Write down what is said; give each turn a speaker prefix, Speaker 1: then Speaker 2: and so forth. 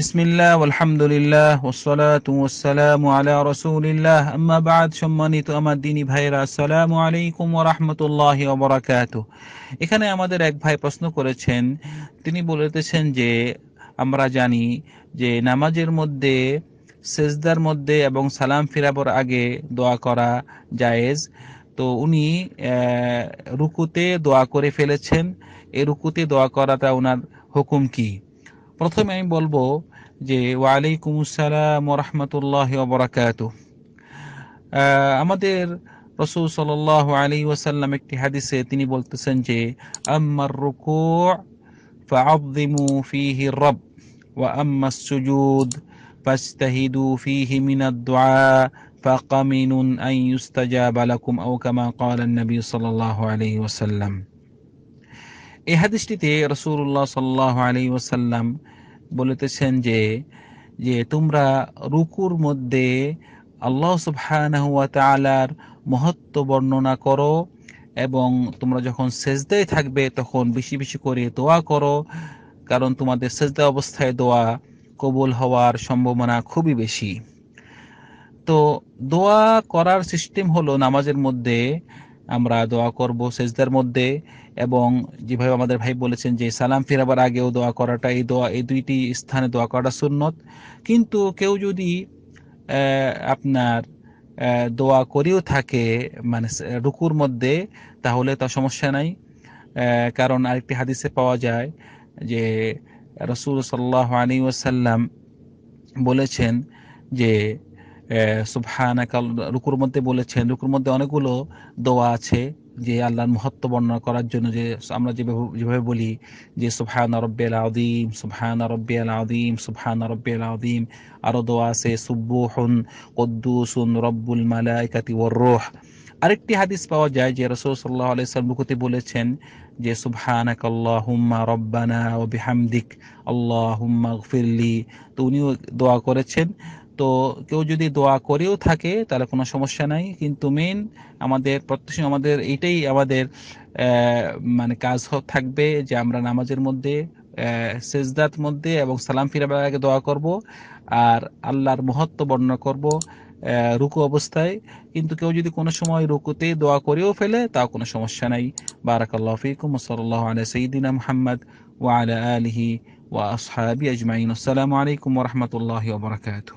Speaker 1: বিসমিল্লাহ আলহামদুলিল্লাহ ওসলাত ওসালাম আলা রসুলিল্লাহ আম্মা বাদ সম্মানিত আমার দিনী ভাইরা আসসালামু আলাইকুম ও রহমতুল্লাহ ওবরাকাত এখানে আমাদের এক ভাই প্রশ্ন করেছেন তিনি বলেতেছেন যে আমরা জানি যে নামাজের মধ্যে সেজদার মধ্যে এবং সালাম ফিরাবার আগে দোয়া করা জায়েজ তো উনি রুকুতে দোয়া করে ফেলেছেন এই রুকুতে দোয়া করাটা ওনার হুকুম কী প্রথমে আমি বলবো যে ওয়ালাইকুম আসসালাম ওয়া রাহমাতুল্লাহি ওয়া বারাকাতু আমাদের রাসূল সাল্লাল্লাহু আলাইহি ওয়াসাল্লাম একটি হাদিসে তিনি বলতেছেন যে আম্মার রুকু ফাআযযিমু ফীহি রব ওয়া আম্মাস সুজুদ ফাস্তাহিদু ফীহি মিনাদ দুআ ফাকামিনুন আন يستجاب লাকুম আও কামা قال النبي صلى الله عليه وسلم এই হাদিসটিতে রসুল্লাহ সাল্লাহ আলী ওসাল্লাম বলিতেছেন যে যে তোমরা রুকুর মধ্যে আল্লাহ সুবাহর মহত্ব বর্ণনা করো এবং তোমরা যখন সেজদায় থাকবে তখন বেশি বেশি করে দোয়া করো কারণ তোমাদের সেজদা অবস্থায় দোয়া কবুল হওয়ার সম্ভাবনা খুবই বেশি তো দোয়া করার সিস্টেম হলো নামাজের মধ্যে আমরা দোয়া করব সেজদার মধ্যে এবং যেভাবে আমাদের ভাই বলেছেন যে সালাম ফেরাবার আগেও দোয়া করাটা এই দোয়া এই দুইটি স্থানে দোয়া করাটা সুন্নত কিন্তু কেউ যদি আপনার দোয়া করেও থাকে মানে রুকুর মধ্যে তাহলে তা সমস্যা নাই কারণ আরেকটি হাদিসে পাওয়া যায় যে রসুল সাল্লাহ আলী ওসাল্লাম বলেছেন যে সুবহানাকাল রুকুর মধ্যে বলেছেন রুকুর মধ্যে অনেকগুলো দোয়া আছে যে আল্লাহর মহত্ব বর্ণনা করার জন্য যে আমরা যেভাবে যেভাবে বলি যে সুবহান রব্বিল আদিম সুবহান রব্বিল আদিম সুবহান রব্বিল আদিম আরও দোয়া আছে সুব্বুহুন কুদ্দুসুন রব্বুল মালাইকাতি ওয়ার রূহ আরেকটি হাদিস পাওয়া যায় যে রাসূল সাল্লাল্লাহু আলাইহি সাল্লাম রুকুতে বলেছেন যে হুম্মা রব্বানা ও বিহামদিক আল্লাহ হুম্মা ইগফিরলি তো উনিও দোয়া করেছেন তো কেউ যদি দোয়া করেও থাকে তাহলে কোনো সমস্যা নাই কিন্তু মেন আমাদের প্রত্যেক আমাদের এইটাই আমাদের মানে কাজ থাকবে যে আমরা নামাজের মধ্যে সেজদাত মধ্যে এবং সালাম ফিরাবার আগে দোয়া করব আর আল্লাহর মহত্ব বর্ণনা করব রুকু অবস্থায় কিন্তু কেউ যদি কোনো সময় রুকুতে দোয়া করেও ফেলে তাও কোনো সমস্যা নাই বারাকাল্লাহ ফিকুম সাল্লাহ আলা সঈদিনা মোহাম্মদ ওয়া আলা আলহি ওয়া আসহাবি আজমাইন আসসালামু আলাইকুম ওরহমতুল্লাহ ওবরাকাতু